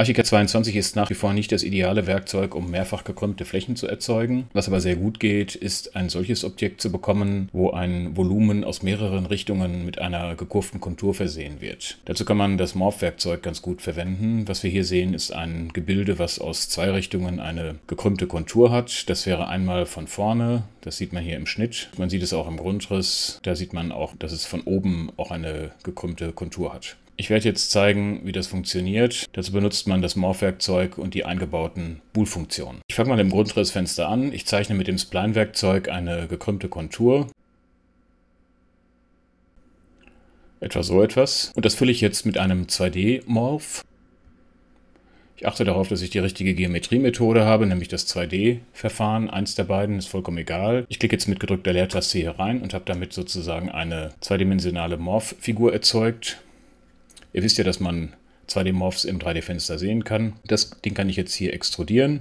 Archicad 22 ist nach wie vor nicht das ideale Werkzeug, um mehrfach gekrümmte Flächen zu erzeugen. Was aber sehr gut geht, ist ein solches Objekt zu bekommen, wo ein Volumen aus mehreren Richtungen mit einer gekurften Kontur versehen wird. Dazu kann man das Morph-Werkzeug ganz gut verwenden. Was wir hier sehen, ist ein Gebilde, was aus zwei Richtungen eine gekrümmte Kontur hat. Das wäre einmal von vorne, das sieht man hier im Schnitt. Man sieht es auch im Grundriss, da sieht man auch, dass es von oben auch eine gekrümmte Kontur hat. Ich werde jetzt zeigen, wie das funktioniert. Dazu benutzt man das Morph-Werkzeug und die eingebauten Bool-Funktionen. Ich fange mal im Grundrissfenster an. Ich zeichne mit dem Spline-Werkzeug eine gekrümmte Kontur. Etwa so etwas. Und das fülle ich jetzt mit einem 2D-Morph. Ich achte darauf, dass ich die richtige Geometriemethode habe, nämlich das 2D-Verfahren. Eins der beiden ist vollkommen egal. Ich klicke jetzt mit gedrückter Leertaste hier rein und habe damit sozusagen eine zweidimensionale Morph-Figur erzeugt. Ihr wisst ja, dass man 2D-Morphs im 3D-Fenster sehen kann. Das Ding kann ich jetzt hier extrudieren.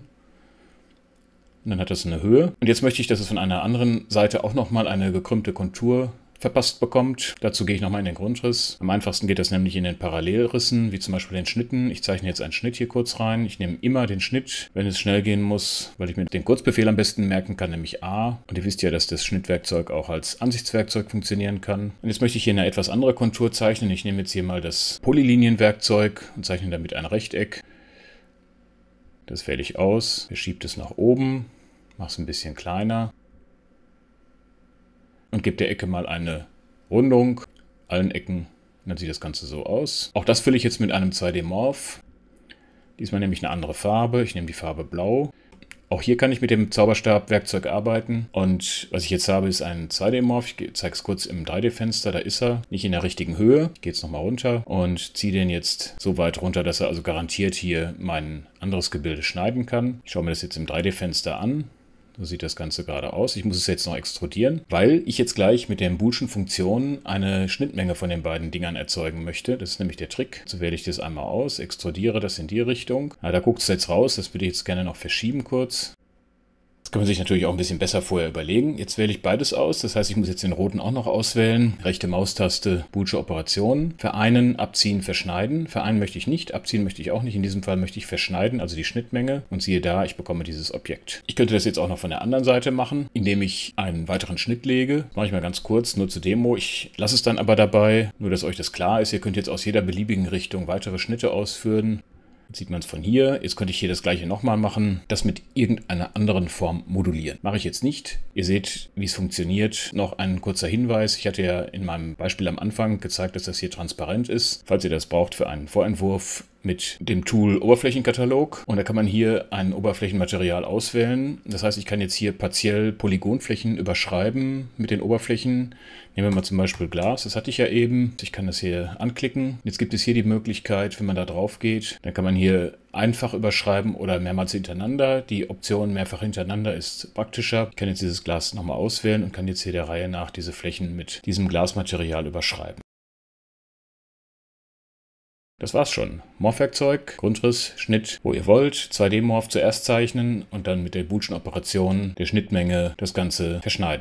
Und dann hat das eine Höhe. Und jetzt möchte ich, dass es von einer anderen Seite auch nochmal eine gekrümmte Kontur verpasst bekommt. Dazu gehe ich nochmal in den Grundriss. Am einfachsten geht das nämlich in den Parallelrissen, wie zum Beispiel den Schnitten. Ich zeichne jetzt einen Schnitt hier kurz rein. Ich nehme immer den Schnitt, wenn es schnell gehen muss, weil ich mir den Kurzbefehl am besten merken kann, nämlich A. Und ihr wisst ja, dass das Schnittwerkzeug auch als Ansichtswerkzeug funktionieren kann. Und jetzt möchte ich hier eine etwas andere Kontur zeichnen. Ich nehme jetzt hier mal das Polylinienwerkzeug und zeichne damit ein Rechteck. Das wähle ich aus, Ich schiebe das nach oben, mache es ein bisschen kleiner und gebe der Ecke mal eine Rundung. Allen Ecken, dann sieht das Ganze so aus. Auch das fülle ich jetzt mit einem 2D-Morph. Diesmal nehme ich eine andere Farbe. Ich nehme die Farbe Blau. Auch hier kann ich mit dem Zauberstab-Werkzeug arbeiten. Und was ich jetzt habe, ist ein 2D-Morph. Ich zeige es kurz im 3D-Fenster. Da ist er. Nicht in der richtigen Höhe. Ich gehe jetzt nochmal runter und ziehe den jetzt so weit runter, dass er also garantiert hier mein anderes Gebilde schneiden kann. Ich schaue mir das jetzt im 3D-Fenster an. So sieht das Ganze gerade aus. Ich muss es jetzt noch extrudieren, weil ich jetzt gleich mit der Boolschen Funktion eine Schnittmenge von den beiden Dingern erzeugen möchte. Das ist nämlich der Trick. So wähle ich das einmal aus, extrudiere das in die Richtung. Ah, da guckt es jetzt raus. Das würde ich jetzt gerne noch verschieben kurz. Das kann man sich natürlich auch ein bisschen besser vorher überlegen. Jetzt wähle ich beides aus. Das heißt, ich muss jetzt den roten auch noch auswählen. Rechte Maustaste, Boolsche Operationen. Vereinen, abziehen, verschneiden. Vereinen möchte ich nicht, abziehen möchte ich auch nicht. In diesem Fall möchte ich verschneiden, also die Schnittmenge. Und siehe da, ich bekomme dieses Objekt. Ich könnte das jetzt auch noch von der anderen Seite machen, indem ich einen weiteren Schnitt lege. Das mache ich mal ganz kurz, nur zur Demo. Ich lasse es dann aber dabei, nur dass euch das klar ist. Ihr könnt jetzt aus jeder beliebigen Richtung weitere Schnitte ausführen sieht man es von hier. Jetzt könnte ich hier das gleiche nochmal machen, das mit irgendeiner anderen Form modulieren. Mache ich jetzt nicht. Ihr seht, wie es funktioniert. Noch ein kurzer Hinweis. Ich hatte ja in meinem Beispiel am Anfang gezeigt, dass das hier transparent ist. Falls ihr das braucht für einen Vorentwurf, mit dem Tool Oberflächenkatalog und da kann man hier ein Oberflächenmaterial auswählen. Das heißt, ich kann jetzt hier partiell Polygonflächen überschreiben mit den Oberflächen. Nehmen wir mal zum Beispiel Glas, das hatte ich ja eben. Ich kann das hier anklicken. Jetzt gibt es hier die Möglichkeit, wenn man da drauf geht, dann kann man hier einfach überschreiben oder mehrmals hintereinander. Die Option mehrfach hintereinander ist praktischer. Ich kann jetzt dieses Glas nochmal auswählen und kann jetzt hier der Reihe nach diese Flächen mit diesem Glasmaterial überschreiben. Das war's schon. Morphwerkzeug, Grundriss, Schnitt, wo ihr wollt, 2D-Morph zuerst zeichnen und dann mit der bootschen Operation der Schnittmenge das Ganze verschneiden.